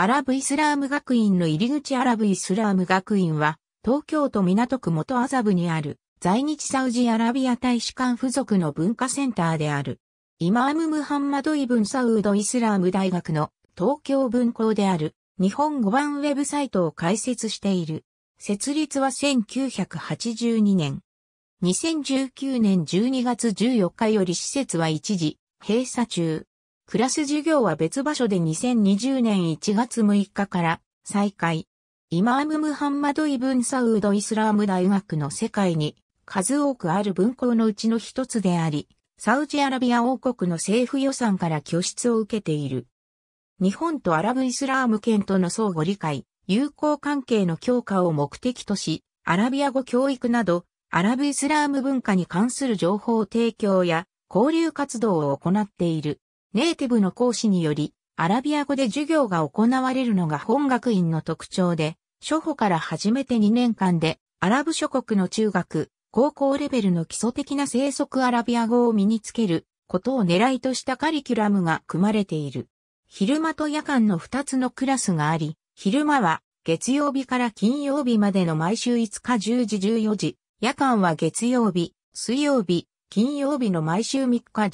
アラブイスラーム学院の入り口アラブイスラーム学院は、東京都港区元麻布にある、在日サウジアラビア大使館付属の文化センターである。イマーム・ムハンマド・イブン・サウード・イスラーム大学の東京分校である日本語版ウェブサイトを開設している。設立は1982年。2019年12月14日より施設は一時閉鎖中。クラス授業は別場所で2020年1月6日から再開。イマーム・ムハンマド・イブン・サウード・イスラーム大学の世界に数多くある文校のうちの一つであり、サウジアラビア王国の政府予算から拠出を受けている。日本とアラブイスラーム圏との相互理解、友好関係の強化を目的とし、アラビア語教育など、アラブイスラーム文化に関する情報提供や交流活動を行っている。ネイティブの講師により、アラビア語で授業が行われるのが本学院の特徴で、初歩から初めて2年間で、アラブ諸国の中学、高校レベルの基礎的な生息アラビア語を身につけることを狙いとしたカリキュラムが組まれている。昼間と夜間の2つのクラスがあり、昼間は月曜日から金曜日までの毎週5日10時14時、夜間は月曜日、水曜日、金曜日の毎週3日18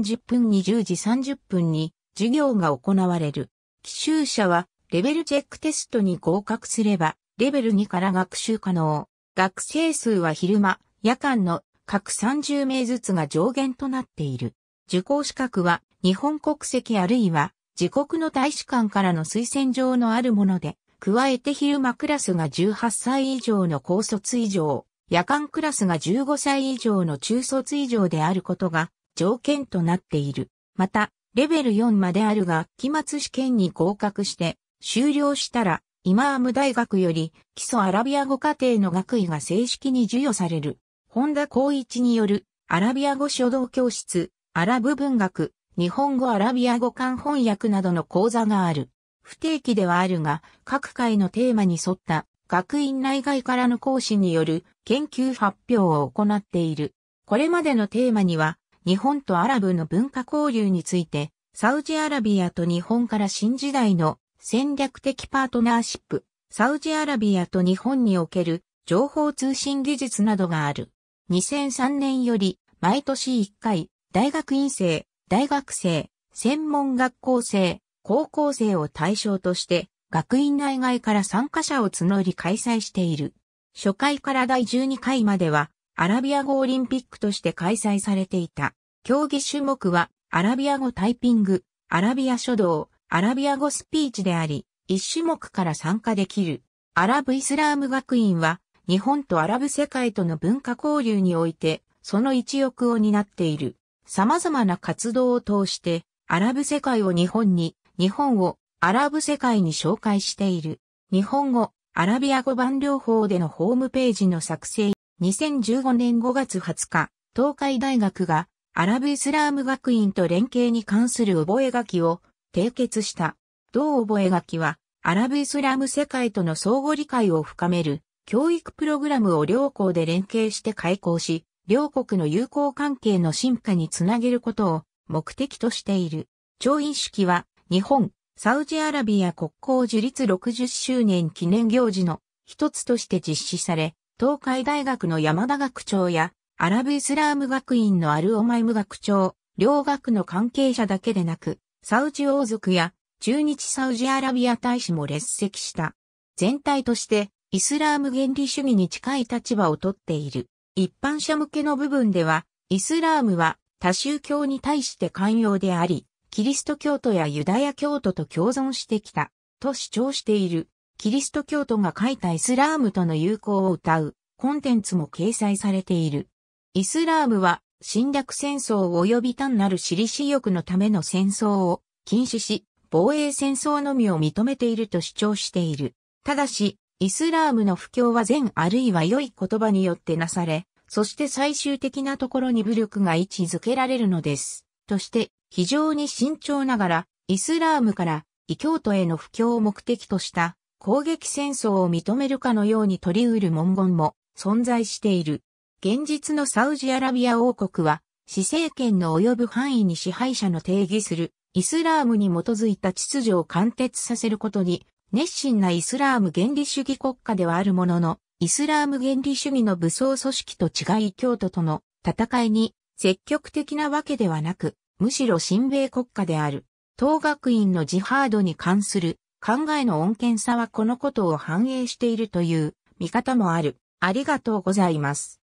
時30分2 0時30分に授業が行われる。奇襲者はレベルチェックテストに合格すればレベル2から学習可能。学生数は昼間、夜間の各30名ずつが上限となっている。受講資格は日本国籍あるいは自国の大使館からの推薦状のあるもので、加えて昼間クラスが18歳以上の高卒以上、夜間クラスが15歳以上の中卒以上であることが条件となっている。また、レベル4まであるが、期末試験に合格して終了したら、イマーム大学より基礎アラビア語課程の学位が正式に授与される。本田光一によるアラビア語書道教室、アラブ文学、日本語アラビア語漢翻訳などの講座がある。不定期ではあるが、各回のテーマに沿った学院内外からの講師による研究発表を行っている。これまでのテーマには、日本とアラブの文化交流について、サウジアラビアと日本から新時代の戦略的パートナーシップ、サウジアラビアと日本における情報通信技術などがある。2003年より毎年1回、大学院生、大学生、専門学校生、高校生を対象として、学院内外から参加者を募り開催している。初回から第12回までは、アラビア語オリンピックとして開催されていた。競技種目は、アラビア語タイピング、アラビア書道、アラビア語スピーチであり、一種目から参加できる。アラブイスラーム学院は、日本とアラブ世界との文化交流において、その一翼を担っている。様々な活動を通して、アラブ世界を日本に、日本をアラブ世界に紹介している、日本語、アラビア語版両方でのホームページの作成、2015年5月20日、東海大学がアラブイスラーム学院と連携に関する覚書を締結した。同覚書は、アラブイスラーム世界との相互理解を深める教育プログラムを両校で連携して開講し、両国の友好関係の進化につなげることを目的としている。調印式は日本、サウジアラビア国交樹立60周年記念行事の一つとして実施され、東海大学の山田学長やアラブイスラーム学院のアルオマイム学長、両学の関係者だけでなく、サウジ王族や中日サウジアラビア大使も列席した。全体としてイスラーム原理主義に近い立場をとっている。一般者向けの部分では、イスラームは多宗教に対して寛容であり、キリスト教徒やユダヤ教徒と共存してきた、と主張している。キリスト教徒が書いたイスラームとの友好を歌うコンテンツも掲載されている。イスラームは侵略戦争及び単なる私利私欲のための戦争を禁止し、防衛戦争のみを認めていると主張している。ただし、イスラームの布教は善あるいは良い言葉によってなされ、そして最終的なところに武力が位置づけられるのです。として非常に慎重ながらイスラームから異教徒への布教を目的とした攻撃戦争を認めるかのように取り得る文言も存在している。現実のサウジアラビア王国は、市政権の及ぶ範囲に支配者の定義するイスラームに基づいた秩序を貫徹させることに、熱心なイスラーム原理主義国家ではあるものの、イスラーム原理主義の武装組織と違い教徒との戦いに積極的なわけではなく、むしろ親米国家である、当学院のジハードに関する考えの穏健さはこのことを反映しているという見方もある。ありがとうございます。